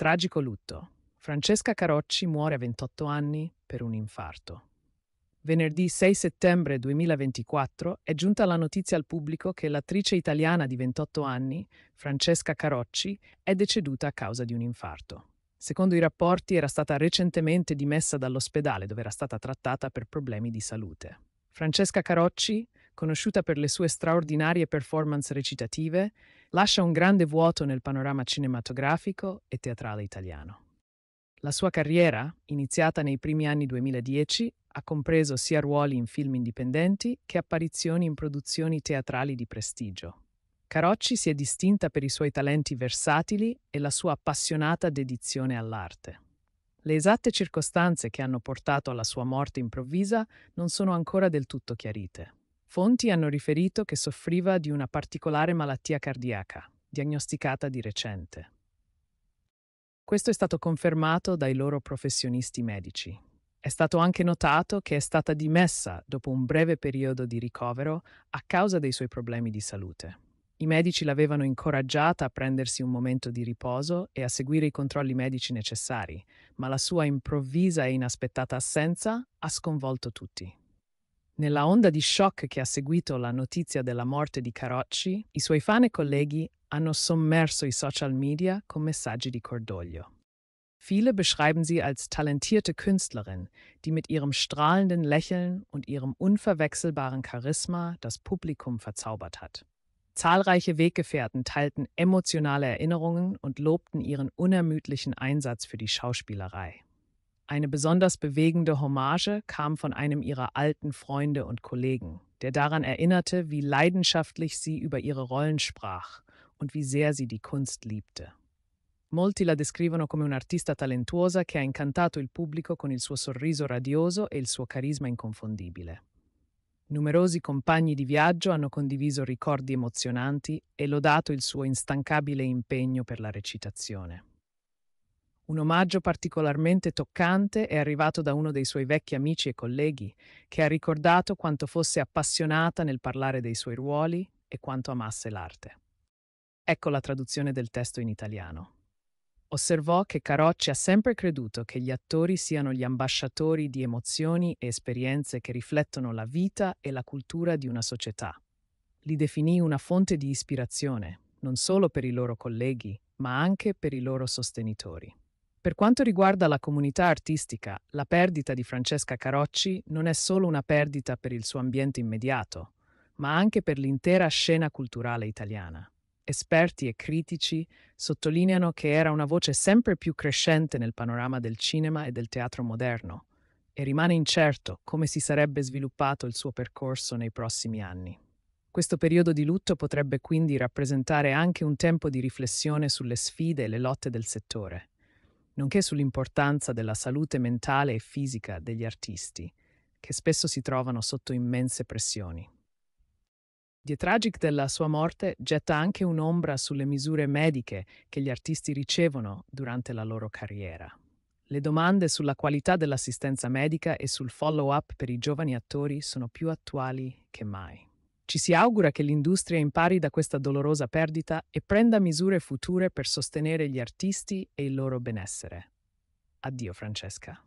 Tragico lutto. Francesca Carocci muore a 28 anni per un infarto. Venerdì 6 settembre 2024 è giunta la notizia al pubblico che l'attrice italiana di 28 anni, Francesca Carocci, è deceduta a causa di un infarto. Secondo i rapporti era stata recentemente dimessa dall'ospedale dove era stata trattata per problemi di salute. Francesca Carocci conosciuta per le sue straordinarie performance recitative, lascia un grande vuoto nel panorama cinematografico e teatrale italiano. La sua carriera, iniziata nei primi anni 2010, ha compreso sia ruoli in film indipendenti che apparizioni in produzioni teatrali di prestigio. Carocci si è distinta per i suoi talenti versatili e la sua appassionata dedizione all'arte. Le esatte circostanze che hanno portato alla sua morte improvvisa non sono ancora del tutto chiarite. Fonti hanno riferito che soffriva di una particolare malattia cardiaca, diagnosticata di recente. Questo è stato confermato dai loro professionisti medici. È stato anche notato che è stata dimessa dopo un breve periodo di ricovero a causa dei suoi problemi di salute. I medici l'avevano incoraggiata a prendersi un momento di riposo e a seguire i controlli medici necessari, ma la sua improvvisa e inaspettata assenza ha sconvolto tutti. Nella onda di shock che ha seguito la notizia della morte di Carocci, i suoi fan e colleghi hanno sommerso i social media con messaggi di cordoglio. Viele beschreiben sie als talentierte Künstlerin, die mit ihrem strahlenden Lächeln und ihrem unverwechselbaren Charisma das Publikum verzaubert hat. Zahlreiche Weggefährten teilten emotionale Erinnerungen und lobten ihren unermüdlichen Einsatz für die Schauspielerei. Eine besonders bewegende Hommage kam von einem ihrer alten Freunde und Kollegen, der daran erinnerte, wie leidenschaftlich sie über ihre Rollen sprach und wie sehr sie die Kunst liebte. Molti la descrivono come un'artista talentuosa che ha incantato il pubblico con il suo sorriso radioso e il suo carisma inconfondibile. Numerosi compagni di viaggio hanno condiviso ricordi emozionanti e lodato il suo instancabile impegno per la recitazione. Un omaggio particolarmente toccante è arrivato da uno dei suoi vecchi amici e colleghi, che ha ricordato quanto fosse appassionata nel parlare dei suoi ruoli e quanto amasse l'arte. Ecco la traduzione del testo in italiano. Osservò che Carocci ha sempre creduto che gli attori siano gli ambasciatori di emozioni e esperienze che riflettono la vita e la cultura di una società. Li definì una fonte di ispirazione, non solo per i loro colleghi, ma anche per i loro sostenitori. Per quanto riguarda la comunità artistica, la perdita di Francesca Carocci non è solo una perdita per il suo ambiente immediato, ma anche per l'intera scena culturale italiana. Esperti e critici sottolineano che era una voce sempre più crescente nel panorama del cinema e del teatro moderno e rimane incerto come si sarebbe sviluppato il suo percorso nei prossimi anni. Questo periodo di lutto potrebbe quindi rappresentare anche un tempo di riflessione sulle sfide e le lotte del settore nonché sull'importanza della salute mentale e fisica degli artisti, che spesso si trovano sotto immense pressioni. Tragic della sua morte getta anche un'ombra sulle misure mediche che gli artisti ricevono durante la loro carriera. Le domande sulla qualità dell'assistenza medica e sul follow-up per i giovani attori sono più attuali che mai. Ci si augura che l'industria impari da questa dolorosa perdita e prenda misure future per sostenere gli artisti e il loro benessere. Addio Francesca.